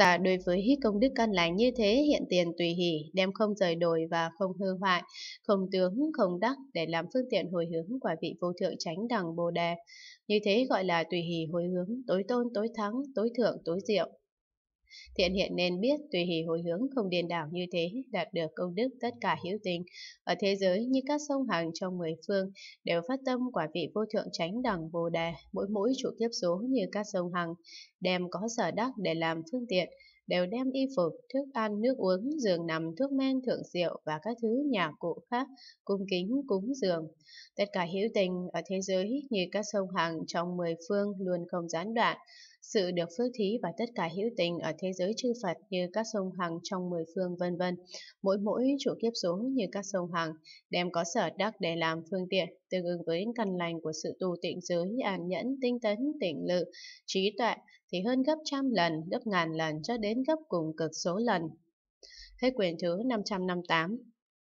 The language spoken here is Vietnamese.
Ta đối với hít công đức căn lành như thế hiện tiền tùy hỷ, đem không rời đổi và không hư hoại, không tướng, không đắc để làm phương tiện hồi hướng quả vị vô thượng tránh đẳng Bồ Đề. Như thế gọi là tùy hỷ hồi hướng, tối tôn, tối thắng, tối thượng, tối diệu. Thiện hiện nên biết tùy hỷ hồi hướng không điên đảo như thế, đạt được công đức tất cả hữu tình. Ở thế giới như các sông hàng trong mười phương đều phát tâm quả vị vô thượng tránh đẳng bồ đề, mỗi mỗi trụ kiếp số như các sông hằng, đem có sở đắc để làm phương tiện, đều đem y phục, thức ăn, nước uống, giường nằm, thuốc men, thượng rượu và các thứ nhà cụ khác cung kính cúng dường. Tất cả hữu tình ở thế giới như các sông hàng trong mười phương luôn không gián đoạn. Sự được phước thí và tất cả hữu tình ở thế giới chư Phật như các sông hàng trong mười phương vân vân, mỗi mỗi chủ kiếp số như các sông hàng, đem có sở đắc để làm phương tiện, tương ứng với căn lành của sự tu tịnh giới, an nhẫn, tinh tấn, tỉnh lự, trí tuệ, thì hơn gấp trăm lần, gấp ngàn lần cho đến đến gấp cùng cực số lần. Hết quyền thứ 558.